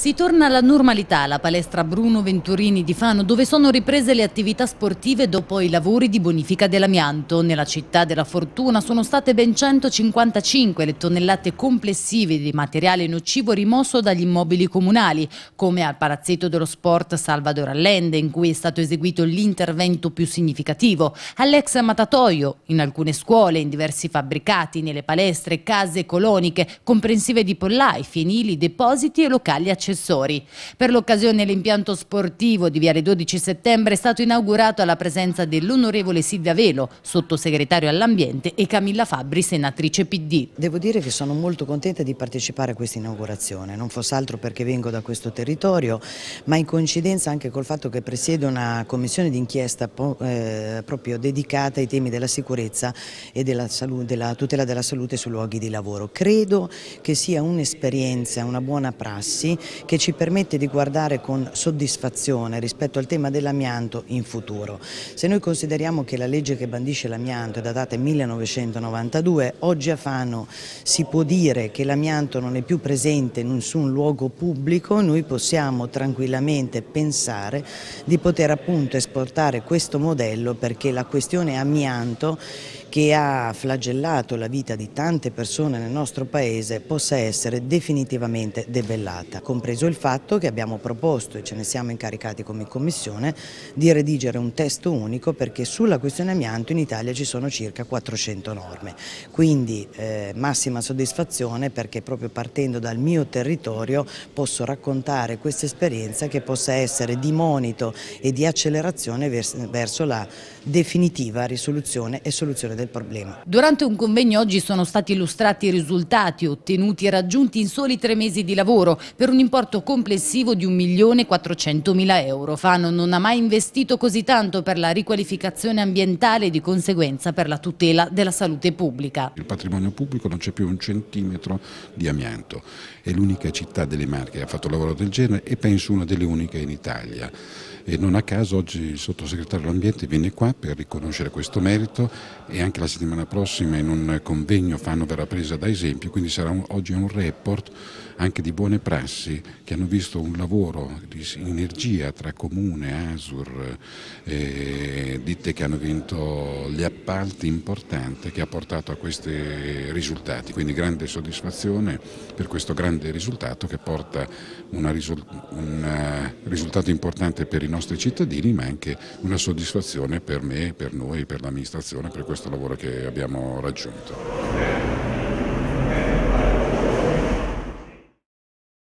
Si torna alla normalità alla palestra Bruno Venturini di Fano dove sono riprese le attività sportive dopo i lavori di bonifica dell'amianto. Nella città della fortuna sono state ben 155 le tonnellate complessive di materiale nocivo rimosso dagli immobili comunali come al palazzetto dello sport Salvador Allende in cui è stato eseguito l'intervento più significativo, all'ex matatoio in alcune scuole, in diversi fabbricati, nelle palestre, case coloniche comprensive di pollai, fienili, depositi e locali accessibili accessori. Per l'occasione l'impianto sportivo di Viale 12 settembre è stato inaugurato alla presenza dell'onorevole Silvia Velo, sottosegretario all'ambiente, e Camilla Fabbri, senatrice PD. Devo dire che sono molto contenta di partecipare a questa inaugurazione, non fosse altro perché vengo da questo territorio, ma in coincidenza anche col fatto che presiedo una commissione d'inchiesta eh, proprio dedicata ai temi della sicurezza e della, salute, della tutela della salute sui luoghi di lavoro. Credo che sia un'esperienza, una buona prassi che ci permette di guardare con soddisfazione rispetto al tema dell'amianto in futuro. Se noi consideriamo che la legge che bandisce l'amianto è datata 1992, oggi a Fano si può dire che l'amianto non è più presente in nessun luogo pubblico, noi possiamo tranquillamente pensare di poter appunto esportare questo modello perché la questione amianto che ha flagellato la vita di tante persone nel nostro Paese possa essere definitivamente debellata. Come compreso il fatto che abbiamo proposto e ce ne siamo incaricati come Commissione di redigere un testo unico perché sulla questione amianto in Italia ci sono circa 400 norme, quindi eh, massima soddisfazione perché proprio partendo dal mio territorio posso raccontare questa esperienza che possa essere di monito e di accelerazione verso la definitiva risoluzione e soluzione del problema. Durante un convegno oggi sono stati illustrati i risultati ottenuti e raggiunti in soli tre mesi di lavoro per un importo complessivo di 1.400.000 euro. Fano non ha mai investito così tanto per la riqualificazione ambientale e di conseguenza per la tutela della salute pubblica. Il patrimonio pubblico non c'è più un centimetro di amianto. È l'unica città delle Marche che ha fatto lavoro del genere e penso una delle uniche in Italia. E non a caso oggi il sottosegretario dell'ambiente viene qua per riconoscere questo merito e anche la settimana prossima in un convegno Fano verrà presa da esempio, quindi sarà un, oggi un report anche di buone prassi che, hanno visto un lavoro di sinergia tra Comune, Asur, e ditte che hanno vinto gli appalti importanti che ha portato a questi risultati, quindi grande soddisfazione per questo grande risultato che porta risol un eh, risultato importante per i nostri cittadini ma anche una soddisfazione per me, per noi, per l'amministrazione, per questo lavoro che abbiamo raggiunto.